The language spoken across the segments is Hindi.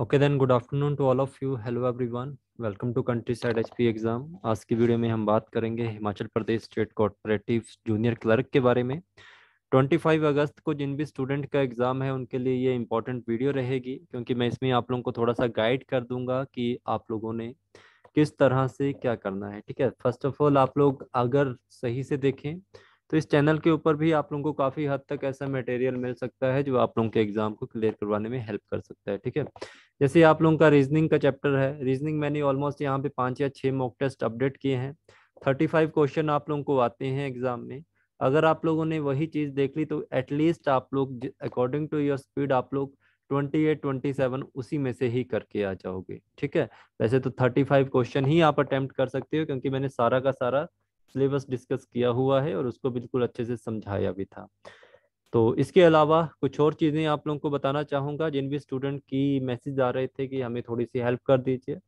okay then good afternoon to all of you hello everyone welcome to country side H exam आज की वीडियो में हम बात करेंगे Himachal Pradesh state cooperative junior clerk के बारे में 25 अगस्त को जिन भी स्टूडेंट का एग्ज़ाम है उनके लिए ये इम्पोर्टेंट वीडियो रहेगी क्योंकि मैं इसमें आप लोगों को थोड़ा सा गाइड कर दूंगा कि आप लोगों ने किस तरह से क्या करना है ठीक है फर्स्ट ऑफ ऑल आप लोग अगर सही से देखें तो इस चैनल के ऊपर भी आप लोगों को काफ़ी हद तक ऐसा मटेरियल मिल सकता है जो आप लोगों के एग्जाम को क्लियर करवाने में हेल्प कर सकता है ठीक है जैसे आप लोगों का रीजनिंग का चैप्टर है रीजनिंग मैंने ऑलमोस्ट यहाँ पे पांच या छह मॉक टेस्ट अपडेट किए हैं थर्टी फाइव क्वेश्चन आप लोगों को आते हैं एग्जाम में अगर आप लोगों ने वही चीज़ देख ली तो एटलीस्ट आप लोग अकॉर्डिंग टू योर स्पीड आप लोग ट्वेंटी एट ट्वेंटी सेवन उसी में से ही करके आ जाओगे ठीक है वैसे तो थर्टी फाइव क्वेश्चन ही आप अटेम्प्ट कर सकते हो क्योंकि मैंने सारा का सारा सिलेबस डिस्कस किया हुआ है और उसको बिल्कुल अच्छे से समझाया भी था तो इसके अलावा कुछ और चीज़ें आप लोगों को बताना चाहूँगा जिन भी स्टूडेंट की मैसेज आ रहे थे कि हमें थोड़ी सी हेल्प कर दीजिए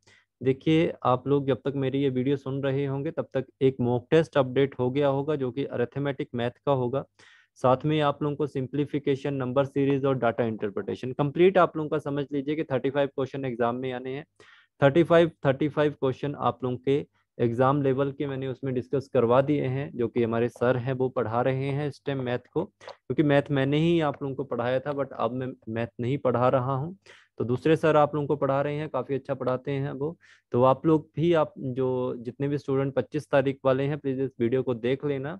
देखिए आप लोग जब तक मेरी ये वीडियो सुन रहे होंगे तब तक एक मॉक टेस्ट अपडेट हो गया होगा जो कि अरेथमेटिक मैथ का होगा साथ में आप लोगों को सिंप्लीफिकेशन नंबर सीरीज और डाटा इंटरप्रिटेशन कंप्लीट आप लोगों का समझ लीजिए कि 35 क्वेश्चन एग्जाम में आने हैं 35 35 क्वेश्चन आप लोगों के एग्ज़ाम लेवल के मैंने उसमें डिस्कस करवा दिए हैं जो कि हमारे सर हैं वो पढ़ा रहे हैं स्टेम मैथ को क्योंकि मैथ मैंने ही आप लोगों को पढ़ाया था बट अब मैं मैथ नहीं पढ़ा रहा हूँ तो दूसरे सर आप लोगों को पढ़ा रहे हैं काफ़ी अच्छा पढ़ाते हैं वो तो आप लोग भी आप जो जितने भी स्टूडेंट पच्चीस तारीख वाले हैं प्लीज़ इस वीडियो को देख लेना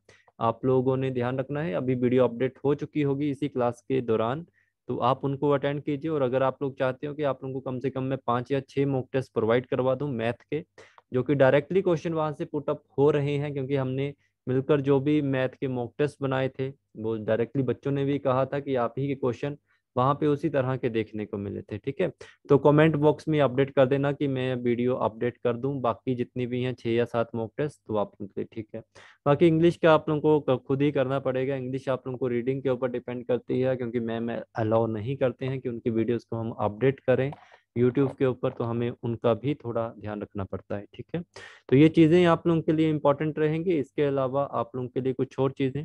आप लोगों ने ध्यान रखना है अभी वीडियो अपडेट हो चुकी होगी इसी क्लास के दौरान तो आप उनको अटेंड कीजिए और अगर आप लोग चाहते हो कि आप लोगों को कम से कम मैं पांच या छः मॉक टेस्ट प्रोवाइड करवा दूँ मैथ के जो कि डायरेक्टली क्वेश्चन वहां से पुटअप हो रहे हैं क्योंकि हमने मिलकर जो भी मैथ के मॉक टेस्ट बनाए थे वो डायरेक्टली बच्चों ने भी कहा था कि आप ही के क्वेश्चन वहां पे उसी तरह के देखने को मिले थे ठीक है तो कमेंट बॉक्स में अपडेट कर देना कि मैं वीडियो अपडेट कर दूं बाकी जितनी भी हैं छह या सात मॉक टेस्ट तो आप लोग ठीक है बाकी इंग्लिश का आप लोगों को खुद ही करना पड़ेगा इंग्लिश आप लोगों को रीडिंग के ऊपर डिपेंड करती है क्योंकि मैम अलाउ नहीं करते हैं कि उनकी वीडियोज़ को हम अपडेट करें यूट्यूब के ऊपर तो हमें उनका भी थोड़ा ध्यान रखना पड़ता है ठीक है तो ये चीज़ें आप लोगों के लिए इंपॉर्टेंट रहेंगी इसके अलावा आप लोगों के लिए कुछ और चीज़ें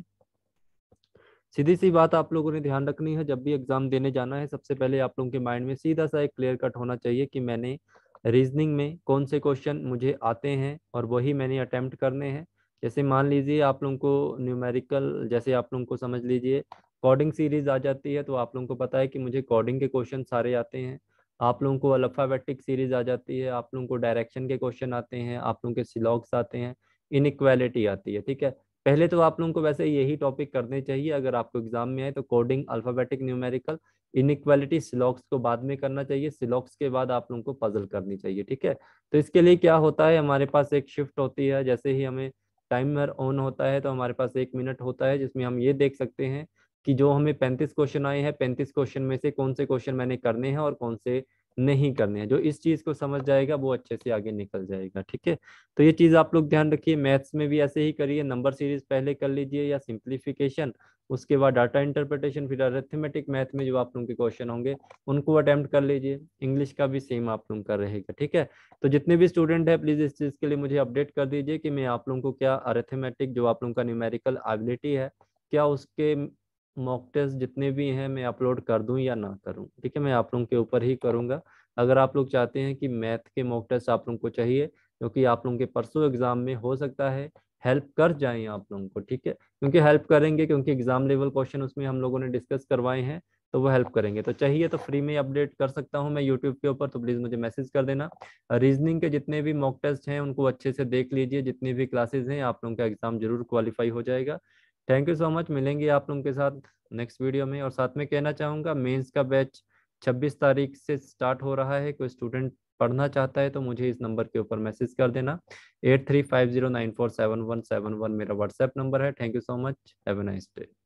सीधी सी बात आप लोगों ने ध्यान रखनी है जब भी एग्जाम देने जाना है सबसे पहले आप लोगों के माइंड में सीधा सा एक क्लियर कट होना चाहिए कि मैंने रीजनिंग में कौन से क्वेश्चन मुझे आते हैं और वही मैंने अटेम्प्ट करने हैं जैसे मान लीजिए आप लोगों को न्यूमेरिकल जैसे आप लोगों को समझ लीजिए कोडिंग सीरीज आ जाती है तो आप लोगों को पता है कि मुझे कोडिंग के क्वेश्चन सारे आते हैं आप लोगों को अल्फ़ाबेटिक सीरीज आ जाती है आप लोगों को डायरेक्शन के क्वेश्चन आते हैं आप लोगों के सिलॉग्स आते हैं इनक्वालिटी आती है ठीक है पहले तो आप लोगों को वैसे यही टॉपिक करने चाहिए अगर आपको एग्जाम में आए तो coding alphabetic numerical inequality syllogism को बाद में करना चाहिए सिलॉक्स के बाद आप लोगों को पजल करनी चाहिए ठीक है तो इसके लिए क्या होता है हमारे पास एक शिफ्ट होती है जैसे ही हमें टाइमर ऑन होता है तो हमारे पास एक मिनट होता है जिसमें हम ये देख सकते हैं कि जो हमें पैंतीस क्वेश्चन आए हैं पैंतीस क्वेश्चन में से कौन से क्वेश्चन मैंने करने हैं और कौन से नहीं करने हैं जो इस चीज को समझ जाएगा वो अच्छे से आगे निकल जाएगा ठीक है तो ये चीज आप लोग ध्यान रखिए मैथ्स में भी ऐसे ही करिए नंबर सीरीज पहले कर लीजिए या सिंप्लीफिकेशन उसके बाद डाटा इंटरप्रिटेशन फिर अरेथमेटिक मैथ में जो आप लोगों के क्वेश्चन होंगे उनको अटेम्प्ट कर लीजिए इंग्लिश का भी सेम आप लोग का रहेगा ठीक है तो जितने भी स्टूडेंट है प्लीज इस चीज के लिए मुझे अपडेट कर दीजिए कि मैं आप लोगों को क्या अरेथमेटिक जो आप लोगों का न्यूमेरिकल एबिलिटी है क्या उसके मॉक टेस्ट जितने भी हैं मैं अपलोड कर दूं या ना करूं ठीक है मैं आप लोगों के ऊपर ही करूंगा अगर आप लोग चाहते हैं कि मैथ के मॉक टेस्ट आप लोगों को चाहिए क्योंकि आप लोगों के परसों एग्जाम में हो सकता है हेल्प कर जाएं आप लोगों को ठीक है क्योंकि हेल्प करेंगे क्योंकि एग्जाम लेवल क्वेश्चन उसमें हम लोगों ने डिस्कस करवाए हैं तो वो हेल्प करेंगे तो चाहिए तो फ्री में अपडेट कर सकता हूँ मैं यूट्यूब के ऊपर तो प्लीज़ मुझे मैसेज कर देना रीजनिंग के जितने भी मॉक टेस्ट हैं उनको अच्छे से देख लीजिए जितनी भी क्लासेज हैं आप लोगों का एग्जाम जरूर क्वालिफाई हो जाएगा थैंक यू सो मच मिलेंगे आप लोगों के साथ नेक्स्ट वीडियो में और साथ में कहना चाहूँगा मेंस का बैच 26 तारीख से स्टार्ट हो रहा है कोई स्टूडेंट पढ़ना चाहता है तो मुझे इस नंबर के ऊपर मैसेज कर देना eight three five zero nine four seven one seven one मेरा व्हाट्सएप नंबर है thank you so much have a nice day